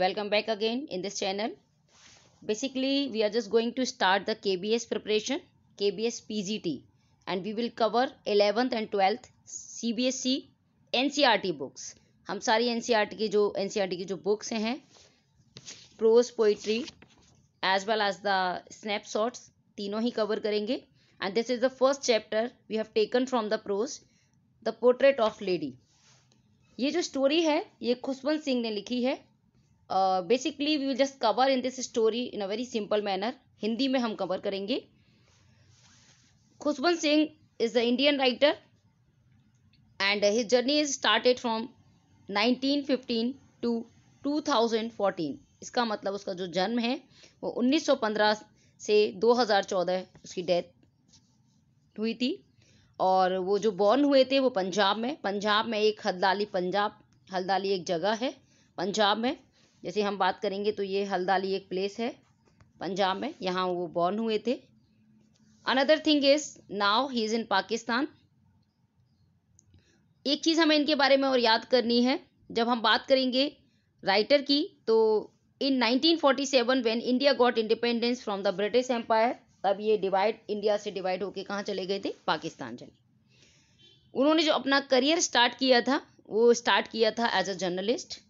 welcome back again in this channel basically we are just going to start the KBS preparation KBS PGT and we will cover 11th and 12th cbsc NCRT books hum sari NCRT की jo NCRT की jo books hain prose poetry as well as the snapshots tino hi cover karenge and this is the first chapter we have taken from the prose the portrait of lady ये जो story है ये खुशवंत सिंह ने लिखी है basically we will just cover in this story in a very simple manner Hindi में हम cover करेंगे Khushwant Singh is a Indian writer and his journey is started from 1915 to 2014 इसका मतलब उसका जो जन्म है वो 1915 से 2014 उसकी डेथ हुई थी और वो जो बॉर्न हुए थे वो पंजाब में पंजाब में एक हल्दाली पंजाब हल्दाली एक जगह है पंजाब में जैसे हम बात करेंगे तो ये हल्दाली एक प्लेस है पंजाब में यहाँ वो बॉर्न हुए थे another thing is now he is in Pakistan एक चीज़ हमें इनके बारे में और याद करनी है जब हम बात करेंगे राइटर की तो in 1947 when India got independence from the British empire तब ये डिवाइड इंडिया से डिवाइड होके कहाँ चले गए थे पाकिस्तान चले उन्होंने जो अपना करियर स्टार्ट किया था वो स्टार्ट किया था as a journalist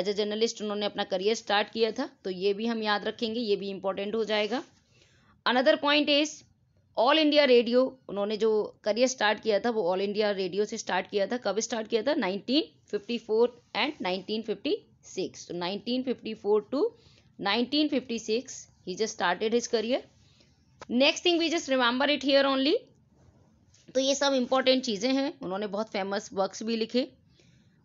as a journalist उन्होंने अपना करियर स्टार्ट किया था तो ये भी हम याद रखेंगे ये भी इंपॉर्टेंट हो जाएगा another point is All India Radio उन्होंने जो करियर स्टार्ट किया था वो ऑल इंडिया रेडियो से स्टार्ट किया था कब स्टार्ट किया था 1954 एंड 1956 तो 1954 to 1956 he just started his career next thing we just remember it here only तो ये सब इंपॉर्टेंट चीज़ें हैं उन्होंने बहुत फेमस वर्क्स भी लिखे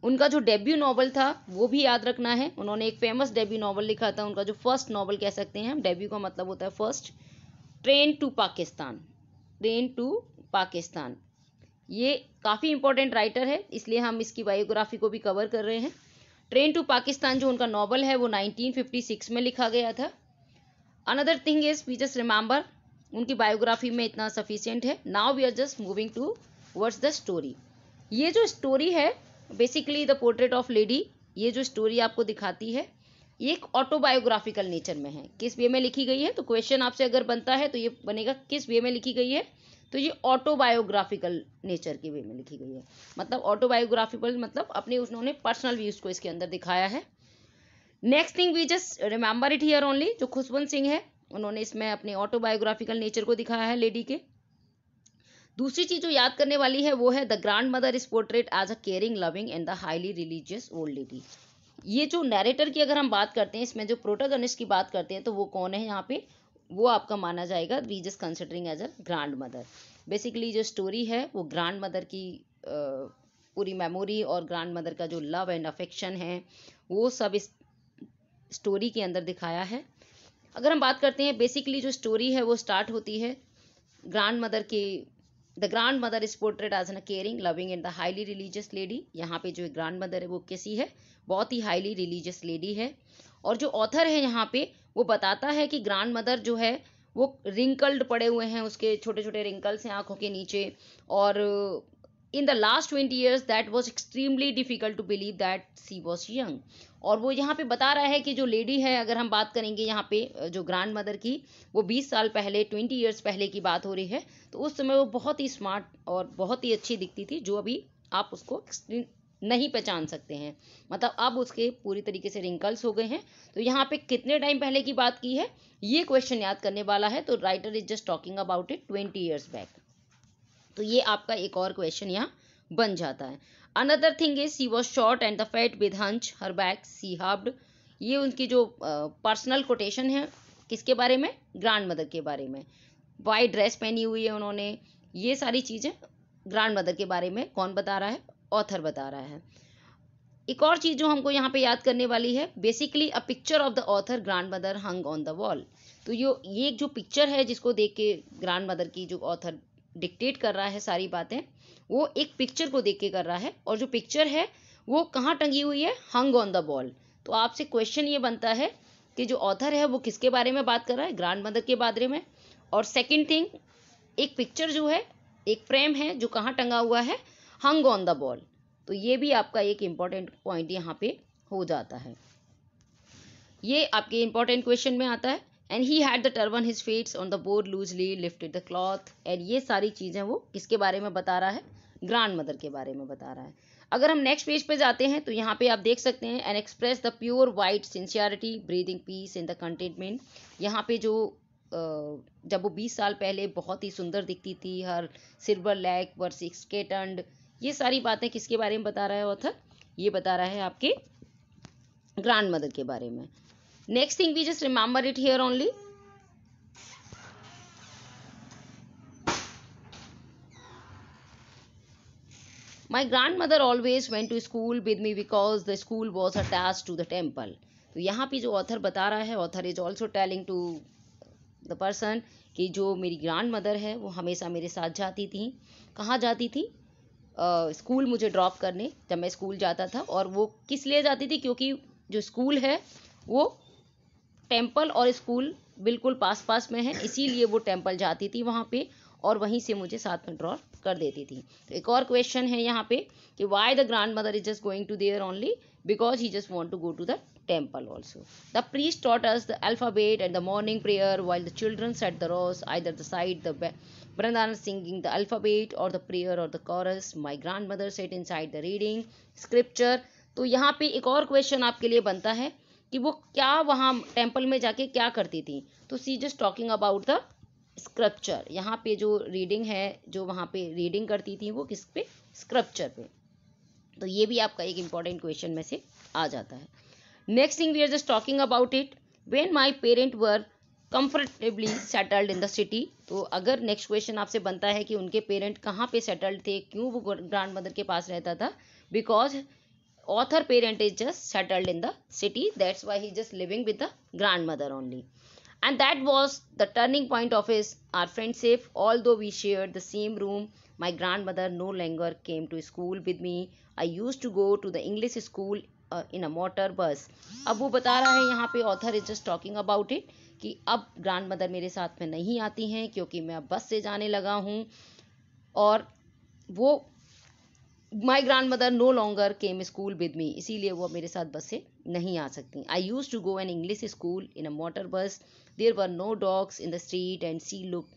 उनका जो डेब्यू नॉवल था वो भी याद रखना है उन्होंने एक फेमस डेब्यू नॉवल लिखा था उनका जो फर्स्ट नॉवल कह सकते हैं हम डेब्यू का मतलब होता है first train to Pakistan train to Pakistan ये काफ़ी इंपॉर्टेंट राइटर है इसलिए हम इसकी बायोग्राफी को भी कवर कर रहे हैं ट्रेन टू पाकिस्तान जो उनका नॉवल है वो 1956 में लिखा गया था another thing is we just remember उनकी बायोग्राफी में इतना सफिशियंट है now we are just moving towards the story ये जो स्टोरी है basically the portrait of lady ये जो स्टोरी आपको दिखाती है ये एक ऑटोबायोग्राफिकल नेचर में है किस वे में लिखी गई है तो क्वेश्चन आपसे अगर बनता है तो ये बनेगा किस वे में लिखी गई है तो ये ऑटोबायोग्राफिकल नेचर के वे में लिखी गई है मतलब ऑटोबायोग्राफिकल मतलब अपने उन्होंने पर्सनल व्यूज को इसके अंदर दिखाया है next thing we just remember it here only जो खुशवंत सिंह है उन्होंने इसमें अपने ऑटोबायोग्राफिकल नेचर को दिखाया है लेडी के दूसरी चीज जो याद करने वाली है वो है the grandmother is portrait as a caring loving and the highly religious old lady ये जो नैरेटर की अगर हम बात करते हैं इसमें जो प्रोटोगनिस्ट की बात करते हैं तो वो कौन है यहाँ पे वो आपका माना जाएगा we just considering as a grandmother basically जो स्टोरी है वो ग्रांड मदर की पूरी मेमोरी और ग्रांड मदर का जो लव एंड अफेक्शन है वो सब इस स्टोरी के अंदर दिखाया है अगर हम बात करते हैं बेसिकली जो स्टोरी है वो स्टार्ट होती है ग्रांड मदर के the grandmother is portrait as an caring loving and the highly religious lady यहाँ पे जो ग्रांड मदर है वो कैसी है बहुत ही हाईली रिलीजियस लेडी है और जो ऑथर है यहाँ पे वो बताता है कि ग्रांड मदर जो है वो रिंकल्ड पड़े हुए हैं उसके छोटे छोटे रिंकल्स हैं आँखों के नीचे और in the last twenty years that was extremely difficult to believe that she was young और वो यहाँ पे बता रहा है कि जो लेडी है अगर हम बात करेंगे यहाँ पे जो ग्रैंड मदर की वो 20 साल पहले 20 इयर्स पहले की बात हो रही है तो उस समय वो बहुत ही स्मार्ट और बहुत ही अच्छी दिखती थी जो अभी आप उसको नहीं पहचान सकते हैं मतलब अब उसके पूरी तरीके से रिंकल्स हो गए हैं तो यहाँ पे कितने टाइम पहले की बात की है ये क्वेश्चन याद करने वाला है तो writer is just talking about it twenty years back तो ये आपका एक और क्वेश्चन यहाँ बन जाता है another thing is she was short and the fat with hunch her back she hobbled ये उनकी जो पर्सनल कोटेशन है किसके बारे में ग्रांड मदर के बारे में वाई ड्रेस पहनी हुई है उन्होंने ये सारी चीज़ें ग्रांड मदर के बारे में कौन बता रहा है ऑथर बता रहा है एक और चीज़ जो हमको यहाँ पे याद करने वाली है basically a picture of the author grandmother मदर हंग ऑन द वॉल तो ये ये जो पिक्चर है जिसको देख के ग्रांड मदर की जो ऑथर डिक्टेट कर रहा है सारी बातें वो एक पिक्चर को देख के कर रहा है और जो पिक्चर है वो कहाँ टंगी हुई है हंग ऑन द बॉल तो आपसे क्वेश्चन ये बनता है कि जो ऑथर है वो किसके बारे में बात कर रहा है ग्रांड मदर के बारे में और सेकेंड थिंग एक पिक्चर जो है एक फ्रेम है जो कहाँ टंगा हुआ है हंग ऑन द बॉल तो ये भी आपका एक इम्पॉर्टेंट पॉइंट यहाँ पे हो जाता है ये आपके इम्पॉर्टेंट क्वेश्चन में आता है and he had the turban his feets on the board loosely lifted the cloth and ये सारी चीज़ें वो किसके बारे में बता रहा है ग्रांड मदर के बारे में बता रहा है अगर हम नेक्स्ट पेज पे जाते हैं तो यहाँ पे आप देख सकते हैं an express the pure white sincerity breathing peace in the containment यहाँ पे जो जब वो बीस साल पहले बहुत ही सुंदर दिखती थी हर सिल्वर लैक वर्सिक्स केटंड ये सारी बातें किसके बारे में बता रहा है ऑथर ये बता रहा है आपके ग्रांड मदर के बारे में next thing we just remember it here only my grandmother always went to school with me because the school was attached to the temple तो यहाँ पे जो ऑथर बता रहा है author is also telling to the person कि जो मेरी ग्रांड मदर है वो हमेशा मेरे साथ जाती थी कहाँ जाती थी स्कूल uh, मुझे ड्रॉप करने जब मैं स्कूल जाता था और वो किस लिए जाती थी क्योंकि जो स्कूल है वो टेम्पल और स्कूल बिल्कुल पास पास में है इसीलिए वो टेम्पल जाती थी वहाँ पे और वहीं से मुझे साथ में ड्रॉ कर देती थी एक और क्वेश्चन है यहाँ पे कि why the grandmother is just going to there only because he just want to go to the temple also the priest taught us the alphabet and the morning prayer while the children sat the rows either the side दृंदान singing the alphabet और the prayer और the chorus my grandmother sat inside the reading scripture तो यहाँ पे एक और question आपके लिए बनता है कि वो क्या वहाँ टेम्पल में जाके क्या करती थी तो she just talking about the scripture यहाँ पे जो रीडिंग है जो वहाँ पे रीडिंग करती थी वो किस पे स्क्रप्चर पे तो ये भी आपका एक इम्पॉर्टेंट क्वेश्चन में से आ जाता है next thing we are just talking about it when my parent were comfortably settled in the city तो अगर नेक्स्ट क्वेश्चन आपसे बनता है कि उनके पेरेंट कहाँ पे सेटल्ड थे क्यों वो ग्रांड मदर के पास रहता था because author parent is just settled in the city. That's why he just living with the grandmother only. And that was the turning point of his our friendship. Although we shared the same room, my grandmother no longer came to school with me. I used to go to the English school uh, in a motor bus वो बता रहा है यहाँ पे author is just talking about it कि अब grand mother मेरे साथ में नहीं आती हैं क्योंकि मैं अब बस से जाने लगा हूँ और वो my grandmother no longer came school with me इसीलिए वो मेरे साथ बस से नहीं आ सकती I used to go an English school in a motor bus there were no dogs in the street and she look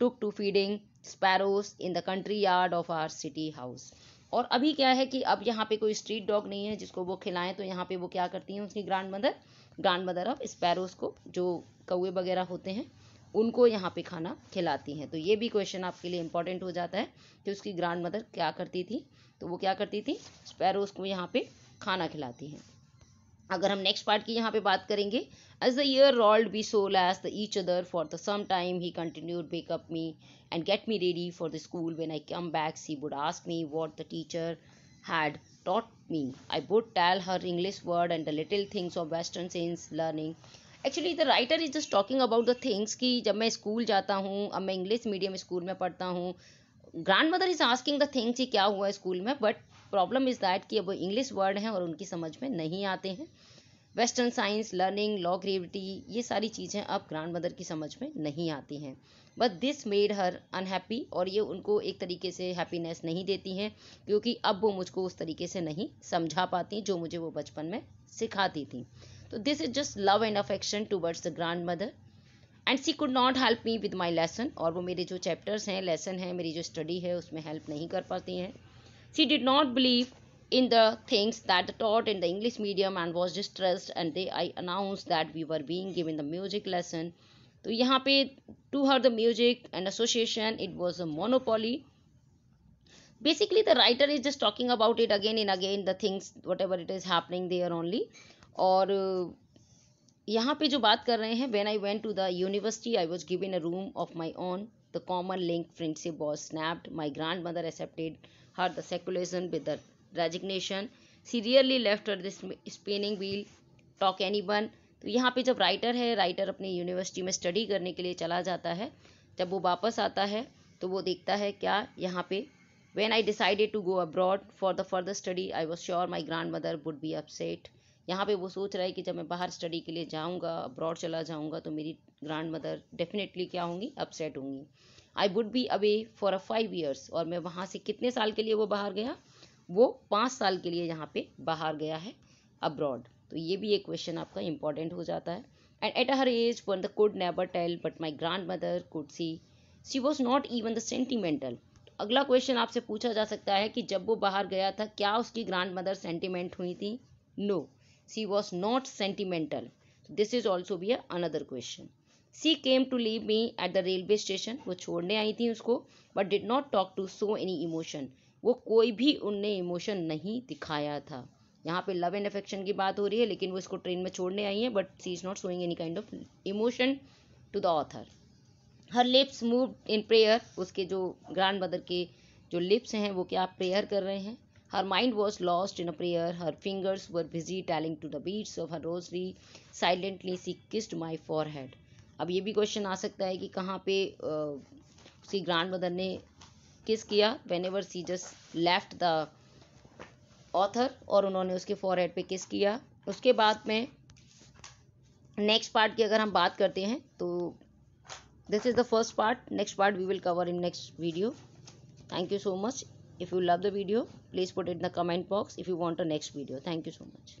took to feeding sparrows in the country yard of our city house और अभी क्या है कि अब यहाँ पे कोई street dog नहीं है जिसको वो खिलाएं तो यहाँ पे वो क्या करती हैं उसकी grandmother grandmother of sparrows को जो कौए वगैरह होते हैं उनको यहाँ पे खाना खिलाती हैं तो ये भी क्वेश्चन आपके लिए इंपॉर्टेंट हो जाता है कि उसकी ग्रांड मदर क्या करती थी तो वो क्या करती थी स्पैरोज को यहाँ पे खाना खिलाती हैं अगर हम नेक्स्ट पार्ट की यहाँ पे बात करेंगे as the year rolled by so less the each other for the some time he continued wake up me and get me ready for the school when I come back she would ask me what the teacher had taught me I would tell her English word and the little things of western science learning actually the writer is just talking about the things कि जब मैं school जाता हूँ अब मैं English medium school में पढ़ता हूँ grandmother is asking the things से क्या हुआ स्कूल में बट प्रॉब्लम इज दैट कि अब इंग्लिश वर्ड हैं और उनकी समझ में नहीं आते हैं western science learning law gravity ये सारी चीज़ें अब ग्रांड मदर की समझ में नहीं आती हैं but this made her unhappy और ये उनको एक तरीके से हैप्पीनेस नहीं देती हैं क्योंकि अब वो मुझको उस तरीके से नहीं समझा पाती जो मुझे वो बचपन में सिखाती थी तो this is just love and affection towards the grandmother and she could not help me with my lesson और वो मेरे जो चैप्टर्स हैं लेसन हैं मेरी जो स्टडी है उसमें हेल्प नहीं कर पाती हैं she did not believe in the things that taught in the English medium and was distressed and they I announce that we were being given the music lesson तो यहाँ पे to her the music and association it was a monopoly basically the writer is just talking about it again in again the things whatever it is happening there only और यहाँ पे जो बात कर रहे हैं when I went to the university I was in a room of my own the common link friendship was snapped my grandmother accepted her the seclusion with the resignation she rarely left her spinning wheel talk anyone तो यहाँ पे जब writer है writer अपनी university में study करने के लिए चला जाता है जब वो वापस आता है तो वो देखता है क्या यहाँ पे I decided to go abroad for the further study I was sure my grandmother would be upset यहाँ पे वो सोच रहा है कि जब मैं बाहर स्टडी के लिए जाऊँगा अब्रॉड चला जाऊँगा तो मेरी ग्रैंड मदर डेफिनेटली क्या होंगी अपसेट होंगी I would be away for a five years और मैं वहाँ से कितने साल के लिए वो बाहर गया वो पाँच साल के लिए यहाँ पे बाहर गया है अब्रॉड तो ये भी एक क्वेश्चन आपका इंपॉर्टेंट हो जाता है and at her age one the could never tell but my grandmother could see she was not even the sentimental अगला क्वेश्चन आपसे पूछा जा सकता है कि जब वो बाहर गया था क्या उसकी ग्रांड मदर सेंटिमेंट हुई थी no no. She was not sentimental this is also be another question she came to leave me at the railway station वो छोड़ने आई थी उसको but did not talk to so any emotion वो कोई भी उनने इमोशन नहीं दिखाया था यहाँ पे लव एंड अफेक्शन की बात हो रही है लेकिन वो इसको ट्रेन में छोड़ने आई है but she is not showing any kind of emotion to the author her lips move in prayer उसके जो ग्रांड मदर के जो लिप्स हैं वो क्या प्रेयर कर रहे हैं Her mind was lost in a prayer. Her fingers were busy telling to the beats of her rosary. Silently she kissed my forehead. अब ये भी क्वेश्चन आ सकता है कि कहाँ पे उसकी ग्रांड मदर ने किस किया whenever she just left the author और उन्होंने उसके फोरहेड पे किस किया उसके बाद में नेक्स्ट पार्ट की अगर हम बात करते हैं तो this is the first part next part we will cover in next video thank you so much If you love the video, please put it in the comment box if you want a next video. Thank you so much.